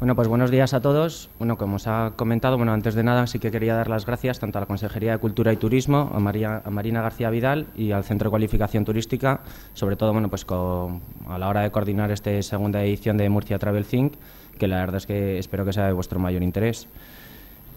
Bueno, pues buenos días a todos. Bueno, como os ha comentado, bueno, antes de nada sí que quería dar las gracias tanto a la Consejería de Cultura y Turismo, a, María, Marina García Vidal y al Centro de Cualificación Turística, sobre todo bueno, pues a la hora de coordinar esta segunda edición de Murcia Travel Think, que la verdad es que espero que sea de vuestro mayor interés.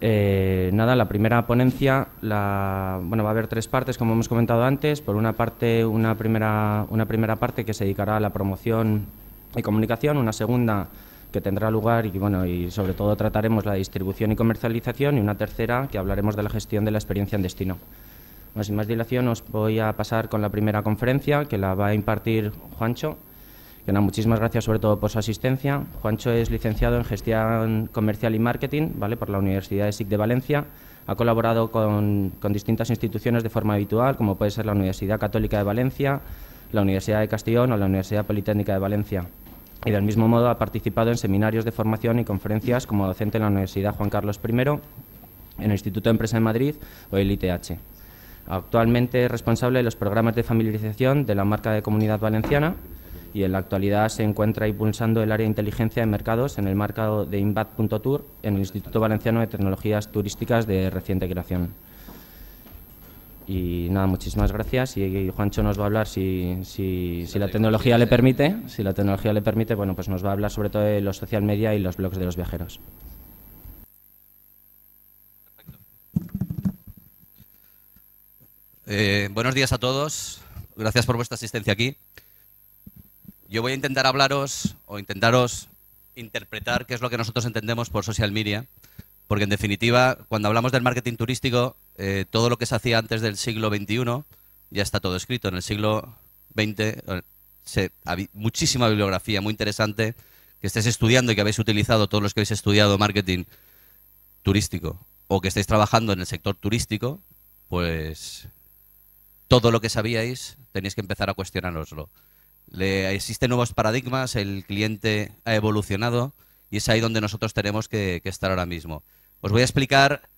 Eh, nada, la primera ponencia la, bueno, va a haber tres partes, como hemos comentado antes. Por una parte, una primera, una primera parte que se dedicará a la promoción y comunicación, una segunda que tendrá lugar y bueno y sobre todo trataremos la distribución y comercialización y una tercera que hablaremos de la gestión de la experiencia en destino. sin más dilación os voy a pasar con la primera conferencia que la va a impartir Juancho. Que muchísimas gracias sobre todo por su asistencia. Juancho es licenciado en Gestión Comercial y Marketing ¿vale? por la Universidad de SIC de Valencia. Ha colaborado con, con distintas instituciones de forma habitual, como puede ser la Universidad Católica de Valencia, la Universidad de Castellón o la Universidad Politécnica de Valencia y del mismo modo ha participado en seminarios de formación y conferencias como docente en la Universidad Juan Carlos I, en el Instituto de Empresa de Madrid o el ITH. Actualmente es responsable de los programas de familiarización de la marca de Comunidad Valenciana y en la actualidad se encuentra impulsando el área de inteligencia de mercados en el mercado de Inbat.tour en el Instituto Valenciano de Tecnologías Turísticas de reciente creación. Y nada, muchísimas gracias. Y, Juancho nos va a hablar si, la tecnología le permite. Si la tecnología le permite, bueno, pues nos va a hablar sobre todo de los social media y los blogs de los viajeros. Eh, buenos días a todos. Gracias por vuestra asistencia aquí. Yo voy a intentar hablaros o intentaros interpretar qué es lo que nosotros entendemos por social media porque en definitiva, cuando hablamos del marketing turístico, eh, todo lo que se hacía antes del siglo XXI ya está todo escrito. En el siglo XX eh, se, muchísima bibliografía muy interesante que estés estudiando y que habéis utilizado, todos los que habéis estudiado marketing turístico o que estéis trabajando en el sector turístico, pues todo lo que sabíais tenéis que empezar a cuestionaroslo. Le, existen nuevos paradigmas, el cliente ha evolucionado y es ahí donde nosotros tenemos que estar ahora mismo. Os voy a explicar,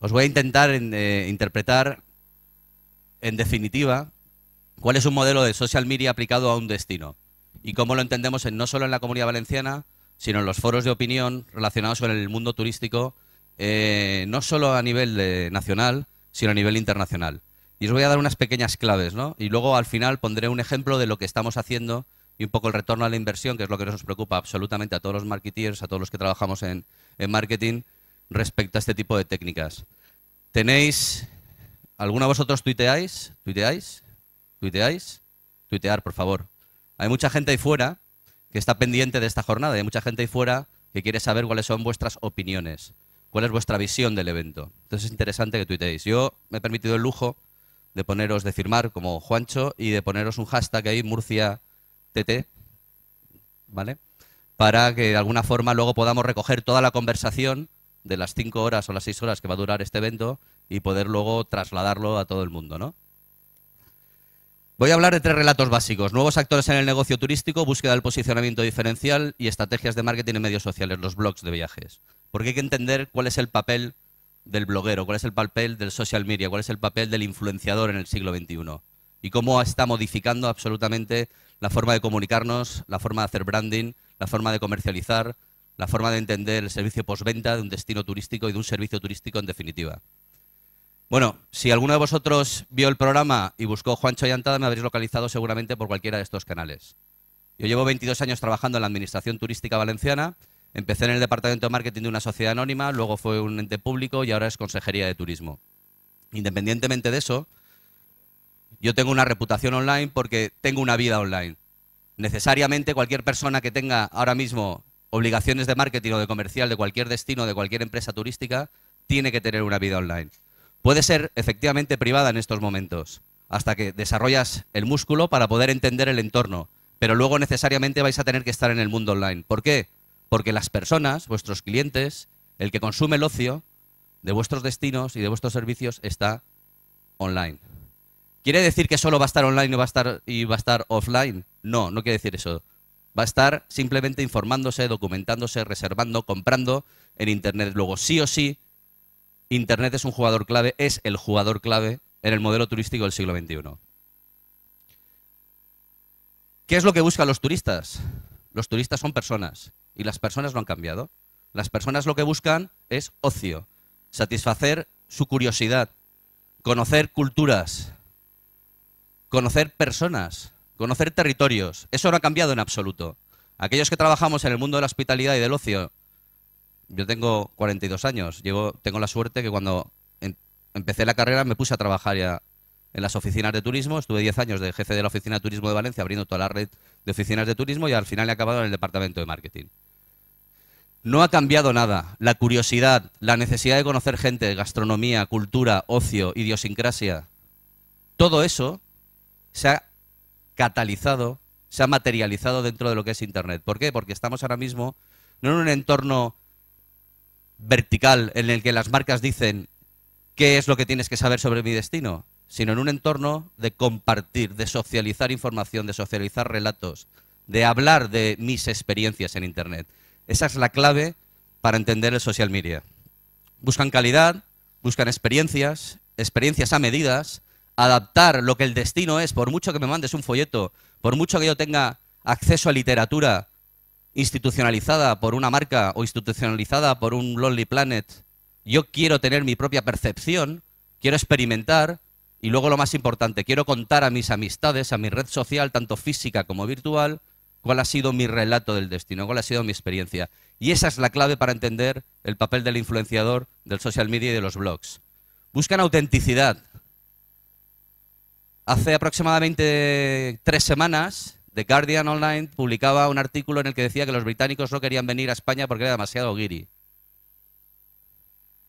os voy a intentar eh, interpretar, en definitiva, cuál es un modelo de social media aplicado a un destino y cómo lo entendemos en, no solo en la comunidad valenciana, sino en los foros de opinión relacionados con el mundo turístico, eh, no solo a nivel eh, nacional, sino a nivel internacional. Y os voy a dar unas pequeñas claves, ¿no? Y luego al final pondré un ejemplo de lo que estamos haciendo y un poco el retorno a la inversión, que es lo que nos preocupa absolutamente a todos los marketeers, a todos los que trabajamos en marketing, respecto a este tipo de técnicas. ¿Tenéis, alguna de vosotros tuiteáis? ¿Tuiteáis? ¿Tuiteáis? Tuitear, por favor. Hay mucha gente ahí fuera que está pendiente de esta jornada, hay mucha gente ahí fuera que quiere saber cuáles son vuestras opiniones, cuál es vuestra visión del evento. Entonces es interesante que tuiteéis. Yo me he permitido el lujo de poneros, de firmar como Juancho y de poneros un hashtag ahí, MurciaTT, ¿vale? Para que de alguna forma luego podamos recoger toda la conversación de las cinco horas o las seis horas que va a durar este evento y poder luego trasladarlo a todo el mundo, ¿no? Voy a hablar de tres relatos básicos. Nuevos actores en el negocio turístico, búsqueda del posicionamiento diferencial y estrategias de marketing en medios sociales, los blogs de viajes. Porque hay que entender cuál es el papel del bloguero, cuál es el papel del social media, cuál es el papel del influenciador en el siglo XXI y cómo está modificando absolutamente la forma de comunicarnos, la forma de hacer branding, la forma de comercializar, la forma de entender el servicio postventa de un destino turístico y de un servicio turístico en definitiva. Bueno, si alguno de vosotros vio el programa y buscó Juancho Ayantada, me habréis localizado seguramente por cualquiera de estos canales. Yo llevo 22 años trabajando en la Administración Turística Valenciana. Empecé en el Departamento de Marketing de una sociedad anónima, luego fue un ente público y ahora es Consejería de Turismo. Independientemente de eso, yo tengo una reputación online porque tengo una vida online. Necesariamente cualquier persona que tenga ahora mismo obligaciones de marketing o de comercial de cualquier destino, de cualquier empresa turística, tiene que tener una vida online. Puede ser efectivamente privada en estos momentos, hasta que desarrollas el músculo para poder entender el entorno, pero luego necesariamente vais a tener que estar en el mundo online. ¿Por qué? Porque las personas, vuestros clientes, el que consume el ocio de vuestros destinos y de vuestros servicios está online. ¿Quiere decir que solo va a estar online y va a estar, y va a estar offline? No, no quiere decir eso va a estar simplemente informándose, documentándose, reservando, comprando en Internet. Luego, sí o sí, Internet es un jugador clave, es el jugador clave en el modelo turístico del siglo XXI. ¿Qué es lo que buscan los turistas? Los turistas son personas y las personas no han cambiado. Las personas lo que buscan es ocio, satisfacer su curiosidad, conocer culturas, conocer personas, conocer territorios. Eso no ha cambiado en absoluto. Aquellos que trabajamos en el mundo de la hospitalidad y del ocio, yo tengo 42 años, tengo la suerte que cuando em, empecé la carrera me puse a trabajar ya en las oficinas de turismo, estuve 10 años de jefe de la oficina de turismo de Valencia, abriendo toda la red de oficinas de turismo y al final he acabado en el departamento de marketing. No ha cambiado nada. La curiosidad, la necesidad de conocer gente, gastronomía, cultura, ocio, idiosincrasia, todo eso se ha catalizado, se ha materializado dentro de lo que es Internet. ¿Por qué? Porque estamos ahora mismo no en un entorno vertical en el que las marcas dicen qué es lo que tienes que saber sobre mi destino, sino en un entorno de compartir, de socializar información, de socializar relatos, de hablar de mis experiencias en Internet. Esa es la clave para entender el social media. Buscan calidad, buscan experiencias, experiencias a medidas, adaptar lo que el destino es, por mucho que me mandes un folleto, por mucho que yo tenga acceso a literatura institucionalizada por una marca o institucionalizada por un Lonely Planet, yo quiero tener mi propia percepción, quiero experimentar y luego lo más importante, quiero contar a mis amistades, a mi red social, tanto física como virtual, cuál ha sido mi relato del destino, cuál ha sido mi experiencia. Y esa es la clave para entender el papel del influenciador, del social media y de los blogs. Buscan autenticidad, Hace aproximadamente tres semanas, The Guardian Online publicaba un artículo en el que decía que los británicos no querían venir a España porque era demasiado guiri.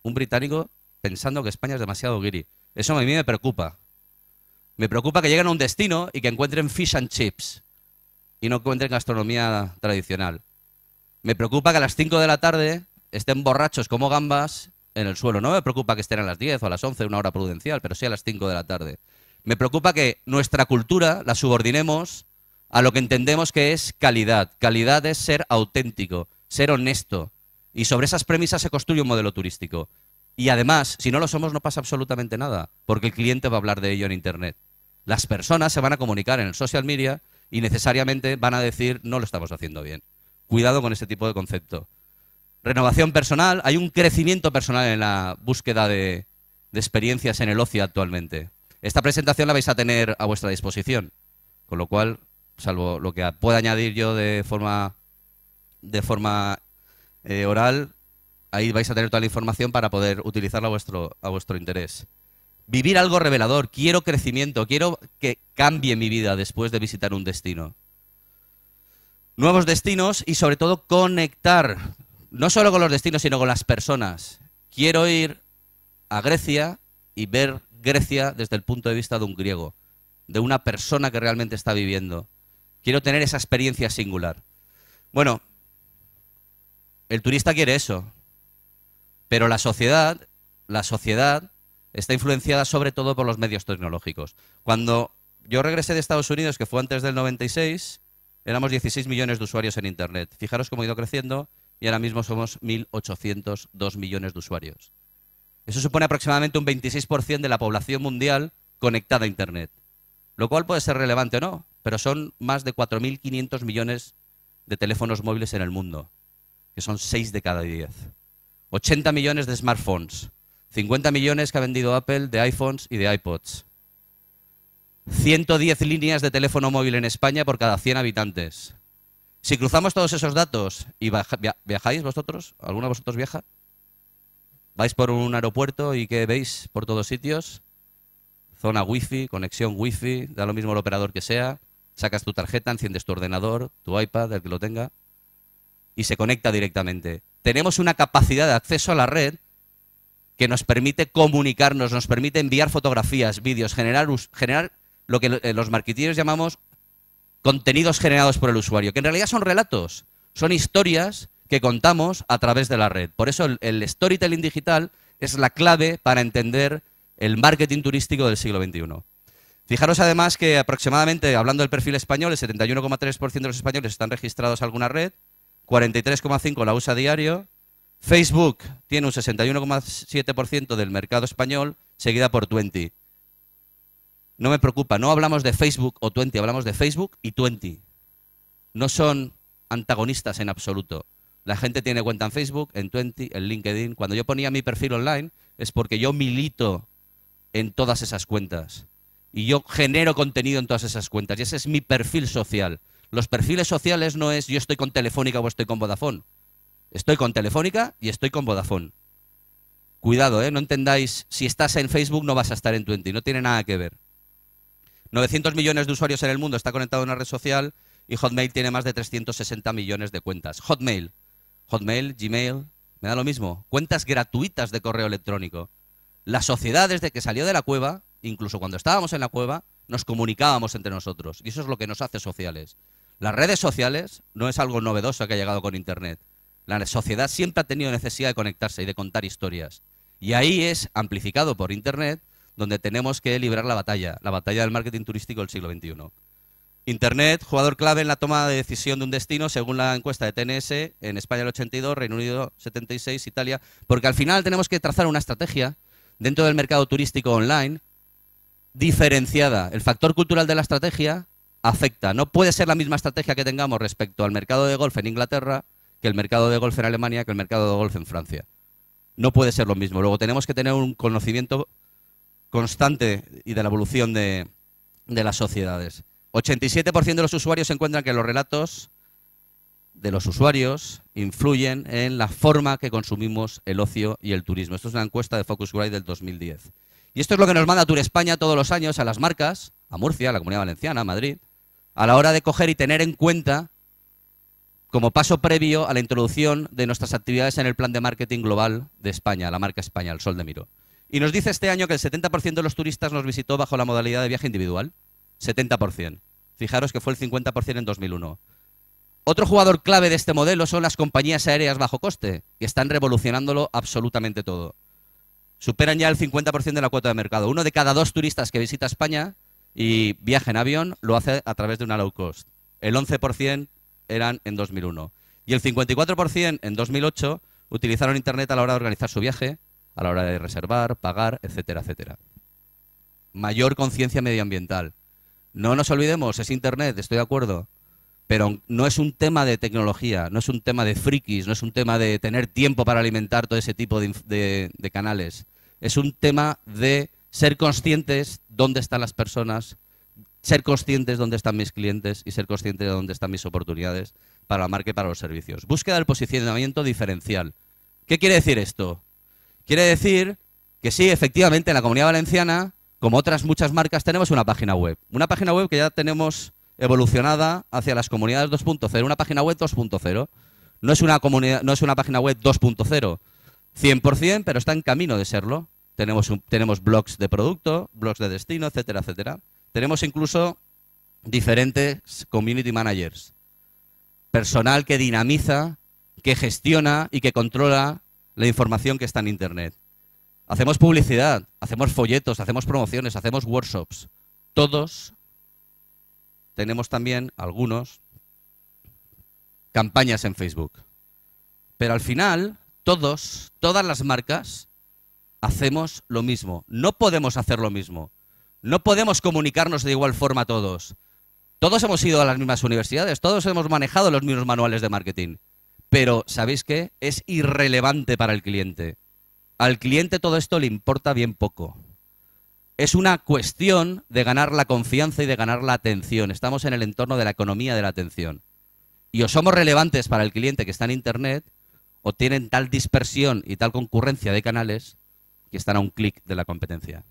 Un británico pensando que España es demasiado guiri. Eso a mí me preocupa. Me preocupa que lleguen a un destino y que encuentren fish and chips y no encuentren gastronomía tradicional. Me preocupa que a las 5 de la tarde estén borrachos como gambas en el suelo. No me preocupa que estén a las 10 o a las 11, una hora prudencial, pero sí a las 5 de la tarde. Me preocupa que nuestra cultura la subordinemos a lo que entendemos que es calidad. Calidad es ser auténtico, ser honesto. Y sobre esas premisas se construye un modelo turístico. Y además, si no lo somos, no pasa absolutamente nada, porque el cliente va a hablar de ello en Internet. Las personas se van a comunicar en el social media y necesariamente van a decir no lo estamos haciendo bien. Cuidado con ese tipo de concepto. Renovación personal, hay un crecimiento personal en la búsqueda de, de experiencias en el ocio actualmente. Esta presentación la vais a tener a vuestra disposición, con lo cual, salvo lo que pueda añadir yo de forma, eh, oral, ahí vais a tener toda la información para poder utilizarla a vuestro, a vuestro interés. Vivir algo revelador, quiero crecimiento, quiero que cambie mi vida después de visitar un destino. Nuevos destinos y sobre todo conectar, no solo con los destinos, sino con las personas. Quiero ir a Grecia y ver Grecia desde el punto de vista de un griego, de una persona que realmente está viviendo. Quiero tener esa experiencia singular. Bueno, el turista quiere eso, pero la sociedad, la sociedad está influenciada sobre todo por los medios tecnológicos. Cuando yo regresé de Estados Unidos, que fue antes del 96, éramos 16 millones de usuarios en Internet. Fijaros cómo ha ido creciendo y ahora mismo somos 1.802 millones de usuarios. Eso supone aproximadamente un 26% de la población mundial conectada a Internet, lo cual puede ser relevante o no, pero son más de 4.500 millones de teléfonos móviles en el mundo, que son 6 de cada 10. 80 millones de smartphones, 50 millones que ha vendido Apple de iPhones y de iPods. 110 líneas de teléfono móvil en España por cada 100 habitantes. Si cruzamos todos esos datos y viajáis vosotros, ¿alguno de vosotros viaja? Vais por un aeropuerto y que veis por todos sitios? Zona wifi, conexión wifi, da lo mismo el operador que sea. Sacas tu tarjeta, enciendes tu ordenador, tu iPad, el que lo tenga, y se conecta directamente. Tenemos una capacidad de acceso a la red que nos permite comunicarnos, nos permite enviar fotografías, vídeos, generar, generar lo que eh, los marketeers llamamos contenidos generados por el usuario, que en realidad son relatos, son historias que contamos a través de la red. Por eso el, storytelling digital es la clave para entender el marketing turístico del siglo XXI. Fijaros además que aproximadamente, hablando del perfil español, el 71,3% de los españoles están registrados a alguna red, 43,5% la usa a diario, Facebook tiene un 61,7% del mercado español, seguida por Twenty. No me preocupa, no hablamos de Facebook o Twenty, hablamos de Facebook y Twenty. No son antagonistas en absoluto. La gente tiene cuenta en Facebook, en Twenty, en LinkedIn. Cuando yo ponía mi perfil online es porque yo milito en todas esas cuentas. Y yo genero contenido en todas esas cuentas. Y ese es mi perfil social. Los perfiles sociales no es yo estoy con Telefónica o estoy con Vodafone. Estoy con Telefónica y estoy con Vodafone. Cuidado, ¿eh? no entendáis, si estás en Facebook no vas a estar en Twenty, no tiene nada que ver. 900 millones de usuarios en el mundo está conectado a una red social y Hotmail tiene más de 360 millones de cuentas. Hotmail, Hotmail, Gmail, me da lo mismo. Cuentas gratuitas de correo electrónico. La sociedad desde que salió de la cueva, incluso cuando estábamos en la cueva, nos comunicábamos entre nosotros. Y eso es lo que nos hace sociales. Las redes sociales no es algo novedoso que ha llegado con Internet. La sociedad siempre ha tenido necesidad de conectarse y de contar historias. Y ahí es amplificado por Internet donde tenemos que librar la batalla, la batalla del marketing turístico del siglo XXI. Internet, jugador clave en la toma de decisión de un destino, según la encuesta de TNS, en España el 82, Reino Unido 76, Italia, porque al final tenemos que trazar una estrategia dentro del mercado turístico online diferenciada. El factor cultural de la estrategia afecta. No puede ser la misma estrategia que tengamos respecto al mercado de golf en Inglaterra que el mercado de golf en Alemania, que el mercado de golf en Francia. No puede ser lo mismo. Luego tenemos que tener un conocimiento constante y de la evolución de, de las sociedades. 87% de los usuarios encuentran que los relatos de los usuarios influyen en la forma que consumimos el ocio y el turismo. Esto es una encuesta de Focus Guide del 2010. Y esto es lo que nos manda Tour España todos los años a las marcas, a Murcia, a la Comunidad Valenciana, a Madrid, a la hora de coger y tener en cuenta como paso previo a la introducción de nuestras actividades en el plan de marketing global de España, la marca España, el Sol de Miro. Y nos dice este año que el 70% de los turistas nos visitó bajo la modalidad de viaje individual. 70%. Fijaros que fue el 50% en 2001. Otro jugador clave de este modelo son las compañías aéreas bajo coste, que están revolucionándolo absolutamente todo. Superan ya el 50% de la cuota de mercado. Uno de cada dos turistas que visita España y viaja en avión lo hace a través de una low cost. El 11% eran en 2001. Y el 54% en 2008 utilizaron Internet a la hora de organizar su viaje, a la hora de reservar, pagar, etcétera, etcétera. Mayor conciencia medioambiental. No nos olvidemos, es Internet, estoy de acuerdo. Pero no es un tema de tecnología, no es un tema de frikis, no es un tema de tener tiempo para alimentar todo ese tipo de, canales. Es un tema de ser conscientes dónde están las personas, ser conscientes dónde están mis clientes y ser conscientes de dónde están mis oportunidades para la marca y para los servicios. Búsqueda del posicionamiento diferencial. ¿Qué quiere decir esto? Quiere decir que sí, efectivamente, en la comunidad valenciana como otras muchas marcas, tenemos una página web. Una página web que ya tenemos evolucionada hacia las comunidades 2.0, una página web 2.0. No, es una comunidad, no es una página web 2.0 100%, pero está en camino de serlo. Tenemos, tenemos blogs de producto, blogs de destino, etcétera, etcétera. Tenemos incluso diferentes community managers. Personal que dinamiza, que gestiona y que controla la información que está en Internet. Hacemos publicidad, hacemos folletos, hacemos promociones, hacemos workshops. Todos tenemos también, algunos, campañas en Facebook. Pero al final, todos, todas las marcas, hacemos lo mismo. No podemos hacer lo mismo. No podemos comunicarnos de igual forma todos. Todos hemos ido a las mismas universidades, todos hemos manejado los mismos manuales de marketing. Pero, ¿sabéis qué? Es irrelevante para el cliente. Al cliente todo esto le importa bien poco. Es una cuestión de ganar la confianza y de ganar la atención. Estamos en el entorno de la economía de la atención. Y o somos relevantes para el cliente que está en Internet, o tienen tal dispersión y tal concurrencia de canales que están a un clic de la competencia.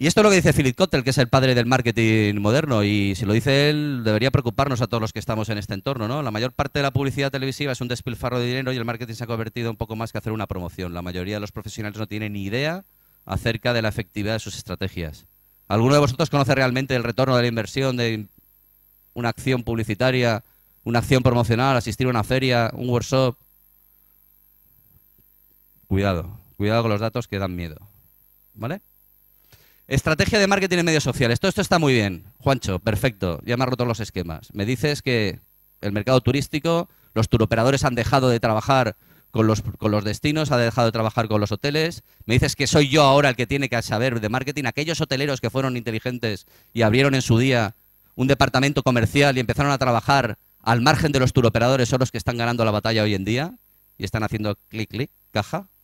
Y esto es lo que dice Philip Kotler, que es el padre del marketing moderno, y si lo dice él, debería preocuparnos a todos los que estamos en este entorno, ¿no? La mayor parte de la publicidad televisiva es un despilfarro de dinero y el marketing se ha convertido un poco más que hacer una promoción. La mayoría de los profesionales no tienen ni idea acerca de la efectividad de sus estrategias. ¿Alguno de vosotros conoce realmente el retorno de la inversión de una acción publicitaria, una acción promocional, asistir a una feria, un workshop? Cuidado, cuidado con los datos que dan miedo, ¿vale? Estrategia de marketing en medios sociales. Todo esto está muy bien, Juancho, perfecto. Ya me has roto los esquemas. Me dices que el mercado turístico, los turoperadores han dejado de trabajar con los, con los destinos, ha dejado de trabajar con los hoteles. Me dices que soy yo ahora el que tiene que saber de marketing. Aquellos hoteleros que fueron inteligentes y abrieron en su día un departamento comercial y empezaron a trabajar al margen de los turoperadores son los que están ganando la batalla hoy en día y están haciendo clic, clic, caja.